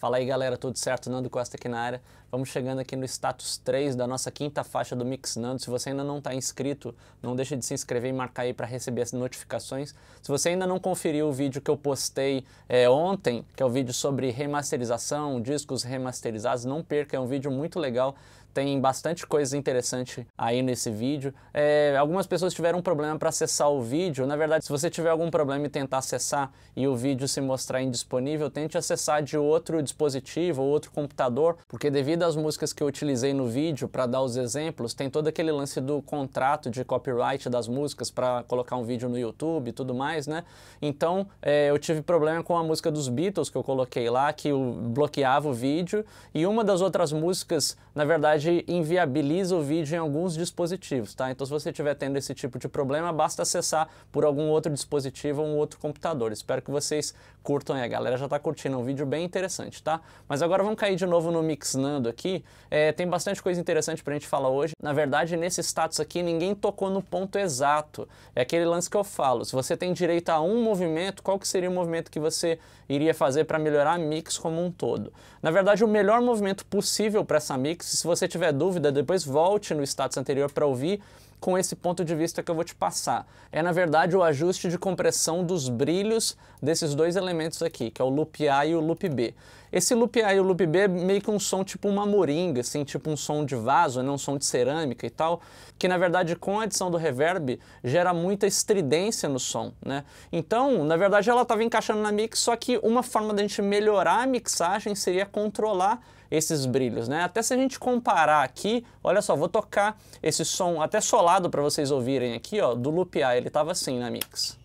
Fala aí galera, tudo certo? Nando Costa aqui na área. Vamos chegando aqui no status 3 da nossa quinta faixa do Mix Nando. Se você ainda não está inscrito, não deixa de se inscrever e marcar aí para receber as notificações. Se você ainda não conferiu o vídeo que eu postei é, ontem, que é o vídeo sobre remasterização, discos remasterizados, não perca, é um vídeo muito legal. Tem bastante coisa interessante aí nesse vídeo. É, algumas pessoas tiveram um problema para acessar o vídeo. Na verdade, se você tiver algum problema e tentar acessar e o vídeo se mostrar indisponível, tente acessar de outro dispositivo ou outro computador, porque devido às músicas que eu utilizei no vídeo para dar os exemplos, tem todo aquele lance do contrato de copyright das músicas para colocar um vídeo no YouTube e tudo mais, né? Então, é, eu tive problema com a música dos Beatles que eu coloquei lá, que bloqueava o vídeo, e uma das outras músicas, na verdade, verdade, inviabiliza o vídeo em alguns dispositivos, tá? Então, se você estiver tendo esse tipo de problema, basta acessar por algum outro dispositivo ou um outro computador. Espero que vocês curtam aí. A galera já está curtindo, é um vídeo bem interessante, tá? Mas agora vamos cair de novo no Mixnando aqui. É, tem bastante coisa interessante para a gente falar hoje. Na verdade, nesse status aqui, ninguém tocou no ponto exato. É aquele lance que eu falo. Se você tem direito a um movimento, qual que seria o movimento que você iria fazer para melhorar a mix como um todo? Na verdade, o melhor movimento possível para essa mix, se você tiver dúvida, depois volte no status anterior para ouvir com esse ponto de vista que eu vou te passar. É, na verdade, o ajuste de compressão dos brilhos desses dois elementos aqui, que é o loop A e o loop B. Esse loop A e o loop B é meio que um som tipo uma moringa, assim, tipo um som de vaso, não né, um som de cerâmica e tal, que na verdade com a adição do reverb gera muita estridência no som, né? Então, na verdade, ela estava encaixando na mix, só que uma forma da gente melhorar a mixagem seria controlar esses brilhos, né? Até se a gente comparar aqui, olha só, vou tocar esse som até solado para vocês ouvirem aqui, ó, do A, ele tava assim na mix.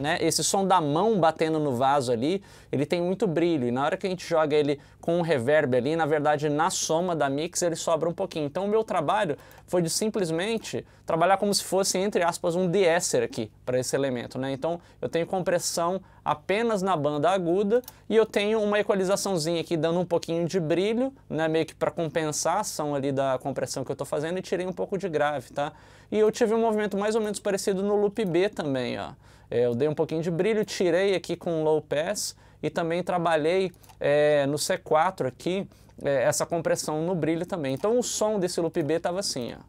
né? Esse som da mão batendo no vaso ali, ele tem muito brilho. E na hora que a gente joga ele com um reverb ali, na verdade, na soma da mix, ele sobra um pouquinho. Então, o meu trabalho foi de simplesmente trabalhar como se fosse, entre aspas, um de-esser aqui para esse elemento, né? Então, eu tenho compressão apenas na banda aguda e eu tenho uma equalizaçãozinha aqui dando um pouquinho de brilho, né? Meio que para compensar a ação ali da compressão que eu estou fazendo e tirei um pouco de grave, tá? E eu tive um movimento mais ou menos parecido no loop B também, ó. É, eu dei um pouquinho de brilho, tirei aqui com low pass e também trabalhei é, no C4 aqui é, essa compressão no brilho também. Então o som desse loop B estava assim, ó.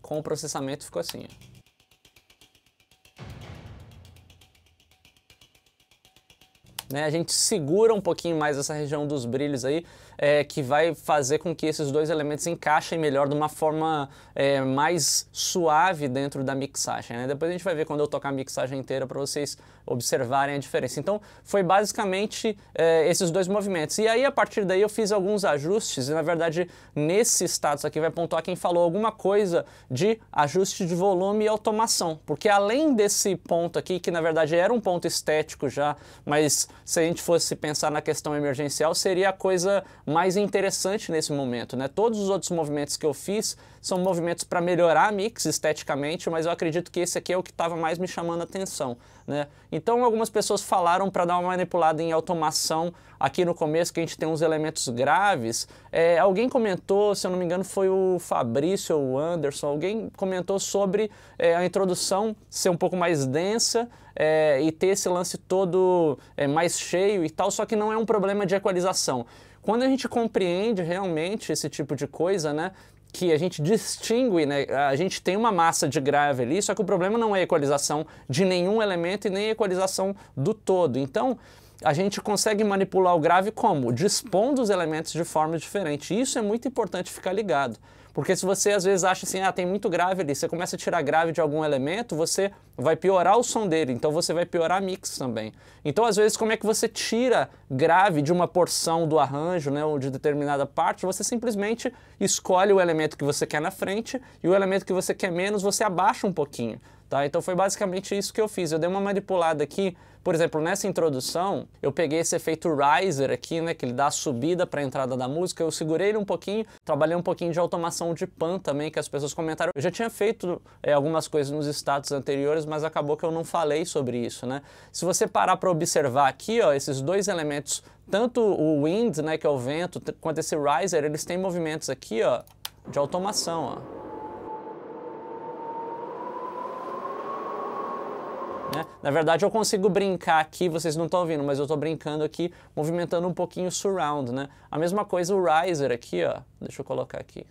Com o processamento ficou assim, ó. Né? A gente segura um pouquinho mais essa região dos brilhos aí, é, que vai fazer com que esses dois elementos encaixem melhor de uma forma é, mais suave dentro da mixagem. Né? Depois a gente vai ver quando eu tocar a mixagem inteira para vocês observarem a diferença. Então foi basicamente é, esses dois movimentos. E aí a partir daí eu fiz alguns ajustes, e na verdade nesse status aqui vai pontuar quem falou alguma coisa de ajuste de volume e automação. Porque além desse ponto aqui, que na verdade era um ponto estético já, mas se a gente fosse pensar na questão emergencial, seria a coisa mais interessante nesse momento. Né? Todos os outros movimentos que eu fiz são movimentos para melhorar a mix esteticamente, mas eu acredito que esse aqui é o que estava mais me chamando a atenção. Né? Então algumas pessoas falaram para dar uma manipulada em automação aqui no começo, que a gente tem uns elementos graves. É, alguém comentou, se eu não me engano, foi o Fabrício ou o Anderson, alguém comentou sobre é, a introdução ser um pouco mais densa é, e ter esse lance todo é, mais cheio e tal, só que não é um problema de equalização quando a gente compreende realmente esse tipo de coisa, né? que a gente distingue, né? a gente tem uma massa de grave ali, só que o problema não é a equalização de nenhum elemento e nem a equalização do todo. Então, a gente consegue manipular o grave como? Dispondo os elementos de forma diferente. Isso é muito importante ficar ligado. Porque se você às vezes acha assim, ah, tem muito grave ali, você começa a tirar grave de algum elemento, você vai piorar o som dele, então você vai piorar a mix também. Então, às vezes, como é que você tira grave de uma porção do arranjo, né, ou de determinada parte? Você simplesmente escolhe o elemento que você quer na frente e o elemento que você quer menos, você abaixa um pouquinho, tá? Então foi basicamente isso que eu fiz. Eu dei uma manipulada aqui por exemplo, nessa introdução, eu peguei esse efeito riser aqui, né, que ele dá a subida para a entrada da música, eu segurei ele um pouquinho, trabalhei um pouquinho de automação de pan também, que as pessoas comentaram. Eu já tinha feito é, algumas coisas nos status anteriores, mas acabou que eu não falei sobre isso, né? Se você parar para observar aqui, ó, esses dois elementos, tanto o wind, né, que é o vento, quanto esse riser, eles têm movimentos aqui, ó, de automação, ó. Né? Na verdade, eu consigo brincar aqui, vocês não estão ouvindo, mas eu estou brincando aqui, movimentando um pouquinho o surround, né? A mesma coisa o riser aqui, ó. Deixa eu colocar aqui.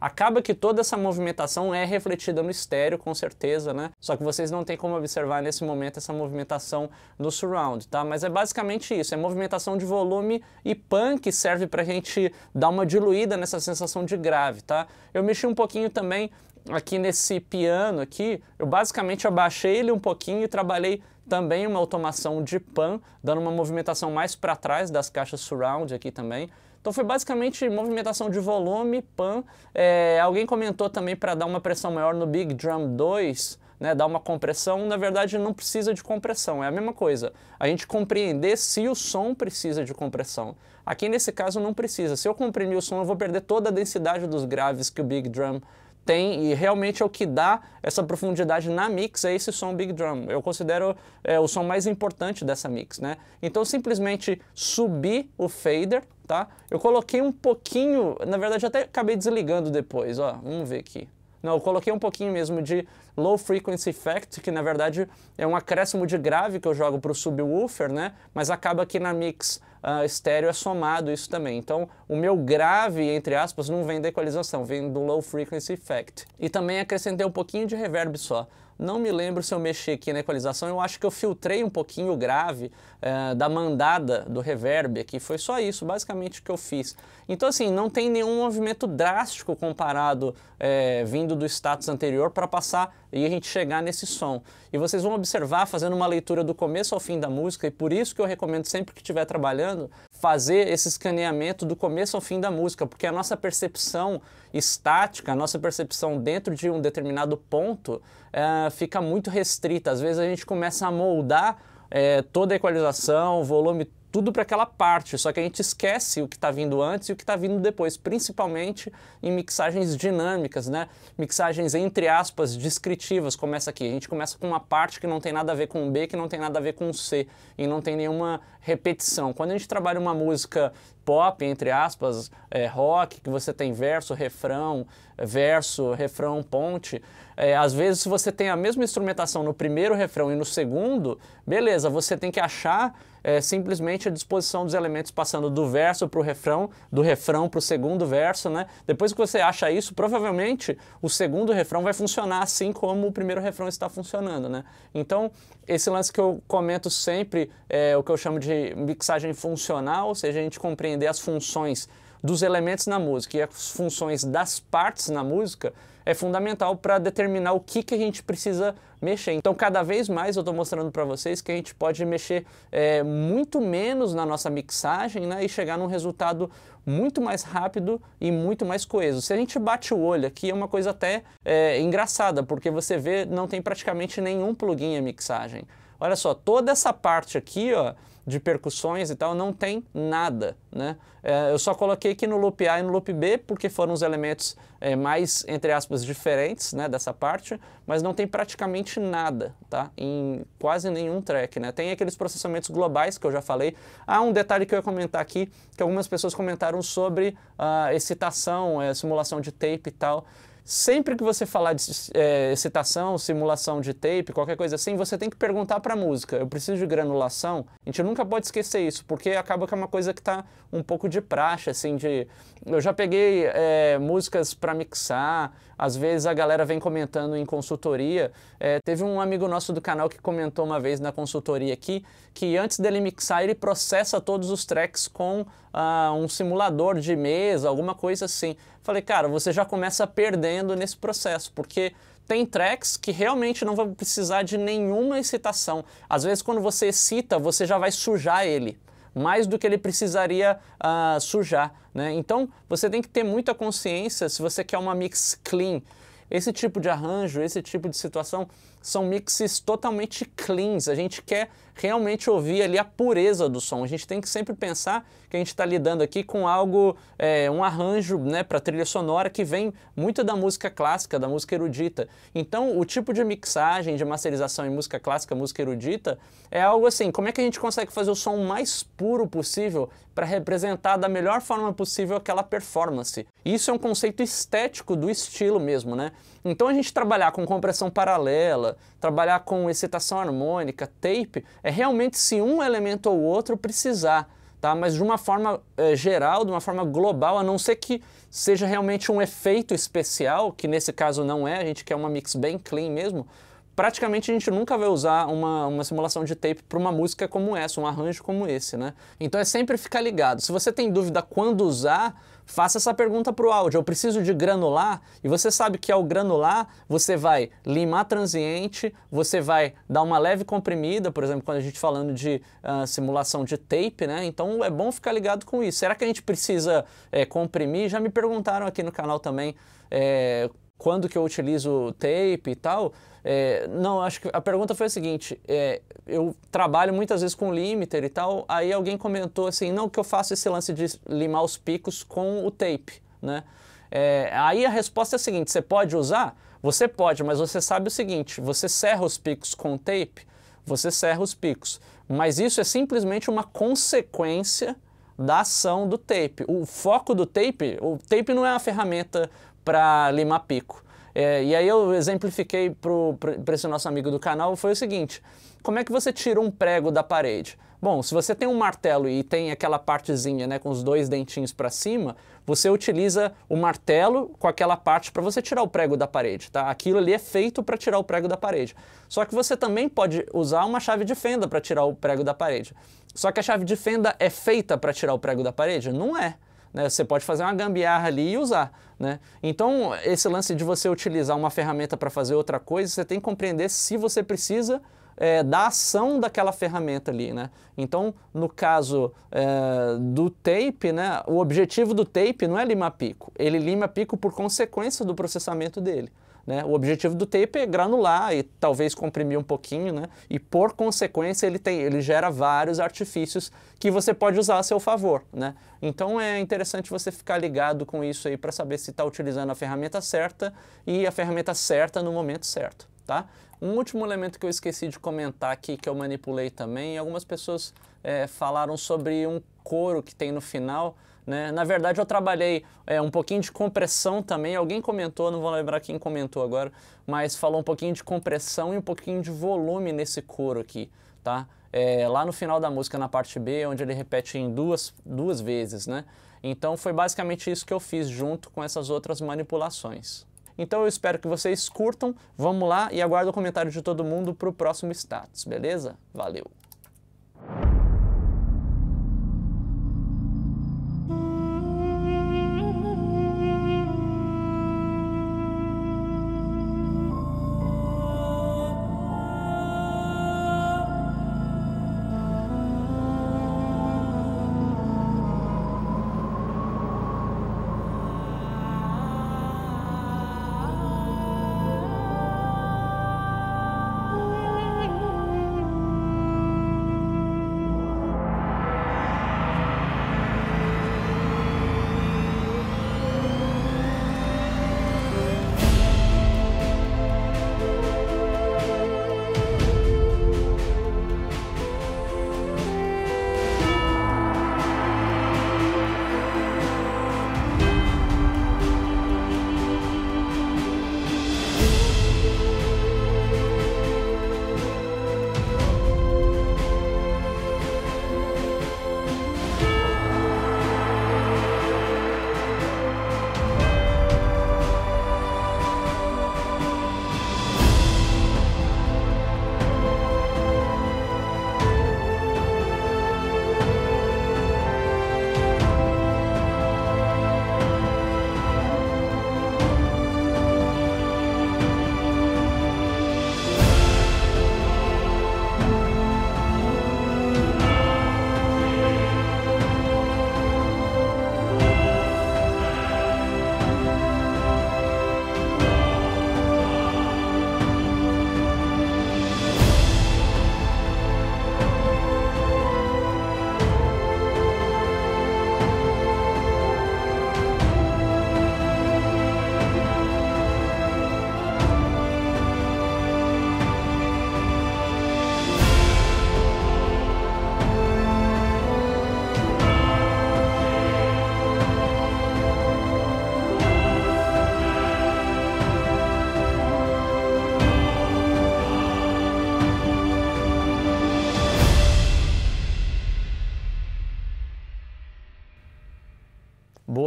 Acaba que toda essa movimentação é refletida no estéreo, com certeza, né? Só que vocês não tem como observar nesse momento essa movimentação do surround, tá? Mas é basicamente isso, é movimentação de volume e pan que serve pra gente dar uma diluída nessa sensação de grave, tá? Eu mexi um pouquinho também aqui nesse piano aqui, eu basicamente abaixei ele um pouquinho e trabalhei também uma automação de pan, dando uma movimentação mais para trás das caixas surround aqui também. Então foi basicamente movimentação de volume, pan. É, alguém comentou também para dar uma pressão maior no Big Drum 2, né, dar uma compressão. Na verdade não precisa de compressão, é a mesma coisa. A gente compreender se o som precisa de compressão. Aqui nesse caso não precisa. Se eu comprimir o som eu vou perder toda a densidade dos graves que o Big Drum tem e realmente é o que dá essa profundidade na mix é esse som big drum. Eu considero é, o som mais importante dessa mix, né? Então simplesmente subi o fader, tá? Eu coloquei um pouquinho, na verdade até acabei desligando depois, ó, vamos ver aqui. Não, eu coloquei um pouquinho mesmo de low frequency effect, que na verdade é um acréscimo de grave que eu jogo para o subwoofer, né? Mas acaba aqui na mix uh, estéreo é somado isso também. Então, o meu grave, entre aspas, não vem da equalização, vem do low frequency effect. E também acrescentei um pouquinho de reverb só. Não me lembro se eu mexi aqui na equalização, eu acho que eu filtrei um pouquinho o grave é, da mandada do reverb aqui, foi só isso, basicamente o que eu fiz. Então assim, não tem nenhum movimento drástico comparado é, vindo do status anterior para passar e a gente chegar nesse som. E vocês vão observar fazendo uma leitura do começo ao fim da música, e por isso que eu recomendo sempre que estiver trabalhando, fazer esse escaneamento do começo ao fim da música, porque a nossa percepção estática, a nossa percepção dentro de um determinado ponto é, fica muito restrita. Às vezes a gente começa a moldar é, toda a equalização, o volume tudo para aquela parte, só que a gente esquece o que está vindo antes e o que está vindo depois, principalmente em mixagens dinâmicas, né? Mixagens entre aspas descritivas, começa aqui. A gente começa com uma parte que não tem nada a ver com B, que não tem nada a ver com C e não tem nenhuma repetição. Quando a gente trabalha uma música pop, entre aspas, é, rock, que você tem verso, refrão, verso, refrão, ponte, é, às vezes, se você tem a mesma instrumentação no primeiro refrão e no segundo, beleza, você tem que achar é, simplesmente a disposição dos elementos passando do verso para o refrão, do refrão para o segundo verso, né? Depois que você acha isso, provavelmente o segundo refrão vai funcionar assim como o primeiro refrão está funcionando, né? Então, esse lance que eu comento sempre é o que eu chamo de mixagem funcional, ou seja, a gente compreender as funções dos elementos na música e as funções das partes na música, é fundamental para determinar o que, que a gente precisa mexer. Então, cada vez mais eu estou mostrando para vocês que a gente pode mexer é, muito menos na nossa mixagem né, e chegar num resultado muito mais rápido e muito mais coeso. Se a gente bate o olho aqui, é uma coisa até é, engraçada, porque você vê, não tem praticamente nenhum plugin em mixagem. Olha só, toda essa parte aqui, ó, de percussões e tal, não tem nada, né? É, eu só coloquei aqui no loop A e no loop B porque foram os elementos é, mais, entre aspas, diferentes, né, dessa parte, mas não tem praticamente nada, tá? Em quase nenhum track, né? Tem aqueles processamentos globais que eu já falei. Ah, um detalhe que eu ia comentar aqui, que algumas pessoas comentaram sobre uh, excitação, uh, simulação de tape e tal. Sempre que você falar de é, excitação, simulação de tape, qualquer coisa assim, você tem que perguntar para a música. Eu preciso de granulação. A gente nunca pode esquecer isso, porque acaba que é uma coisa que está um pouco de praxe, assim, de... Eu já peguei é, músicas para mixar, às vezes a galera vem comentando em consultoria. É, teve um amigo nosso do canal que comentou uma vez na consultoria aqui que antes dele mixar, ele processa todos os tracks com ah, um simulador de mesa, alguma coisa assim. Falei, cara, você já começa perdendo nesse processo, porque tem tracks que realmente não vão precisar de nenhuma excitação. Às vezes, quando você excita, você já vai sujar ele mais do que ele precisaria uh, sujar. Né? Então você tem que ter muita consciência se você quer uma mix clean. Esse tipo de arranjo, esse tipo de situação são mixes totalmente cleans. A gente quer realmente ouvir ali a pureza do som. A gente tem que sempre pensar que a gente está lidando aqui com algo, é, um arranjo né, para trilha sonora que vem muito da música clássica, da música erudita. Então, o tipo de mixagem, de masterização em música clássica, música erudita, é algo assim: como é que a gente consegue fazer o som mais puro possível para representar da melhor forma possível aquela performance? Isso é um conceito estético do estilo mesmo, né? Então, a gente trabalhar com compressão paralela, trabalhar com excitação harmônica, tape, é realmente se um elemento ou outro precisar, tá? Mas de uma forma eh, geral, de uma forma global, a não ser que seja realmente um efeito especial, que nesse caso não é, a gente quer uma mix bem clean mesmo, praticamente a gente nunca vai usar uma, uma simulação de tape para uma música como essa, um arranjo como esse, né? Então é sempre ficar ligado. Se você tem dúvida quando usar, faça essa pergunta para o áudio. Eu preciso de granular e você sabe que ao granular você vai limar transiente, você vai dar uma leve comprimida, por exemplo, quando a gente falando de uh, simulação de tape, né? Então é bom ficar ligado com isso. Será que a gente precisa é, comprimir? Já me perguntaram aqui no canal também. É, quando que eu utilizo tape e tal. É, não, acho que a pergunta foi a seguinte: é, eu trabalho muitas vezes com limiter e tal. Aí alguém comentou assim, não que eu faço esse lance de limar os picos com o tape, né? É, aí a resposta é a seguinte: você pode usar? Você pode, mas você sabe o seguinte: você serra os picos com tape, você serra os picos. Mas isso é simplesmente uma consequência da ação do tape. O foco do tape, o tape não é uma ferramenta para Lima Pico. É, e aí eu exemplifiquei para esse nosso amigo do canal, foi o seguinte, como é que você tira um prego da parede? Bom, se você tem um martelo e tem aquela partezinha né, com os dois dentinhos para cima, você utiliza o martelo com aquela parte para você tirar o prego da parede, tá? Aquilo ali é feito para tirar o prego da parede. Só que você também pode usar uma chave de fenda para tirar o prego da parede. Só que a chave de fenda é feita para tirar o prego da parede? Não é. Né? Você pode fazer uma gambiarra ali e usar. Né? Então, esse lance de você utilizar uma ferramenta para fazer outra coisa, você tem que compreender se você precisa é, da ação daquela ferramenta ali, né? Então, no caso é, do tape, né, o objetivo do tape não é limar pico, ele lima pico por consequência do processamento dele. Né? O objetivo do tape é granular e talvez comprimir um pouquinho, né? e por consequência ele, tem, ele gera vários artifícios que você pode usar a seu favor. Né? Então é interessante você ficar ligado com isso aí para saber se está utilizando a ferramenta certa e a ferramenta certa no momento certo tá? Um último elemento que eu esqueci de comentar aqui, que eu manipulei também, algumas pessoas é, falaram sobre um couro que tem no final, né? Na verdade, eu trabalhei é, um pouquinho de compressão também, alguém comentou, não vou lembrar quem comentou agora, mas falou um pouquinho de compressão e um pouquinho de volume nesse couro aqui, tá? É, lá no final da música, na parte B, onde ele repete em duas, duas vezes, né? Então foi basicamente isso que eu fiz junto com essas outras manipulações. Então eu espero que vocês curtam, vamos lá e aguardo o comentário de todo mundo para o próximo status, beleza? Valeu!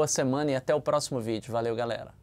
boa semana e até o próximo vídeo. Valeu, galera!